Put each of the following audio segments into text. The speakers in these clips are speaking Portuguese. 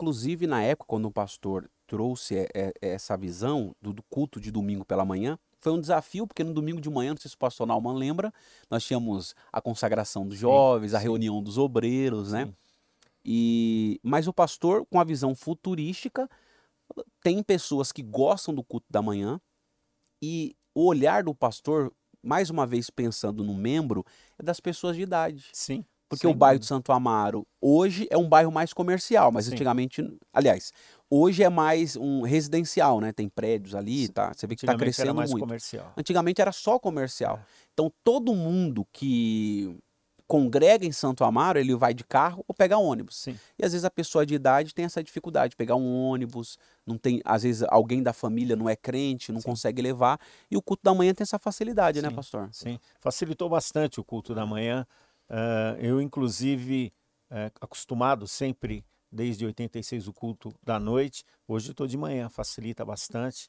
Inclusive, na época, quando o pastor trouxe eh, eh, essa visão do culto de domingo pela manhã, foi um desafio, porque no domingo de manhã, não sei se o pastor Nauman lembra, nós tínhamos a consagração dos jovens, sim, sim. a reunião dos obreiros, né? E, mas o pastor, com a visão futurística, tem pessoas que gostam do culto da manhã e o olhar do pastor, mais uma vez pensando no membro, é das pessoas de idade. Sim. Porque o bairro de Santo Amaro hoje é um bairro mais comercial, mas Sim. antigamente, aliás, hoje é mais um residencial, né? Tem prédios ali, tá? Você vê que está crescendo era mais muito. Comercial. Antigamente era só comercial. É. Então todo mundo que congrega em Santo Amaro, ele vai de carro ou pega ônibus. Sim. E às vezes a pessoa de idade tem essa dificuldade, pegar um ônibus, não tem, às vezes alguém da família não é crente, não Sim. consegue levar, e o culto da manhã tem essa facilidade, né, Sim. né, pastor? Sim. Facilitou bastante o culto da manhã. Uh, eu, inclusive, uh, acostumado sempre, desde 86, o culto da noite, hoje estou de manhã, facilita bastante.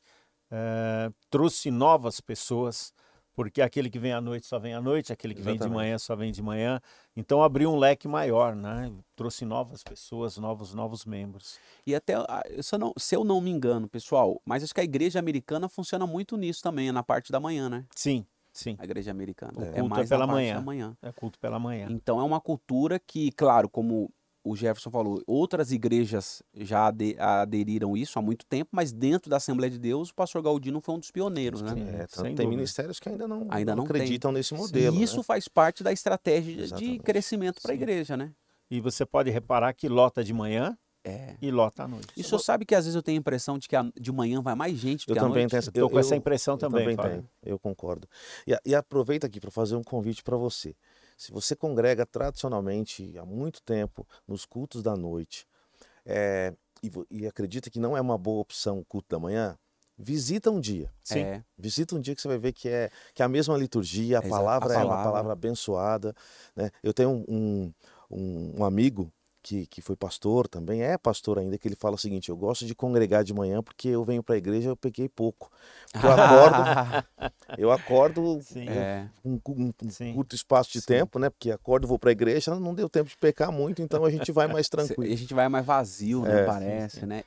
Uh, trouxe novas pessoas, porque aquele que vem à noite só vem à noite, aquele que Exatamente. vem de manhã só vem de manhã. Então abriu um leque maior, né? Trouxe novas pessoas, novos novos membros. E até, se ah, eu, não, se eu não me engano, pessoal, mas acho que a igreja americana funciona muito nisso também, na parte da manhã, né? Sim, Sim. A igreja americana. O é culto é mais é pela manhã. manhã. É culto pela manhã. Então é uma cultura que, claro, como o Jefferson falou, outras igrejas já aderiram isso há muito tempo, mas dentro da Assembleia de Deus, o pastor Galdino foi um dos pioneiros, né? É, tem dúvida. ministérios que ainda não, ainda não, não acreditam tem. nesse modelo. E né? isso né? faz parte da estratégia Exatamente. de crescimento para a igreja, né? E você pode reparar que lota de manhã, é. E lota à noite. E o senhor sabe que às vezes eu tenho a impressão de que a, de manhã vai mais gente do eu que à noite? Tenho, eu Estou com essa impressão eu também. também tenho, eu concordo. E, e aproveita aqui para fazer um convite para você. Se você congrega tradicionalmente há muito tempo nos cultos da noite é, e, e, acredita que não é uma boa opção o culto da manhã, visita um dia. Sim. É. Visita um dia que você vai ver que é que é a mesma liturgia, a, palavra, a palavra, é uma palavra abençoada. Né? Eu tenho um, um, um amigo que, que foi pastor também, é pastor ainda, que ele fala o seguinte: eu gosto de congregar de manhã porque eu venho para a igreja eu peguei pouco. Eu acordo, eu acordo Sim. um, é. um, um Sim. curto espaço de Sim. tempo, né? Porque acordo, vou para a igreja, não deu tempo de pecar muito, então a gente vai mais tranquilo. A gente vai mais vazio, né? É, parece, né?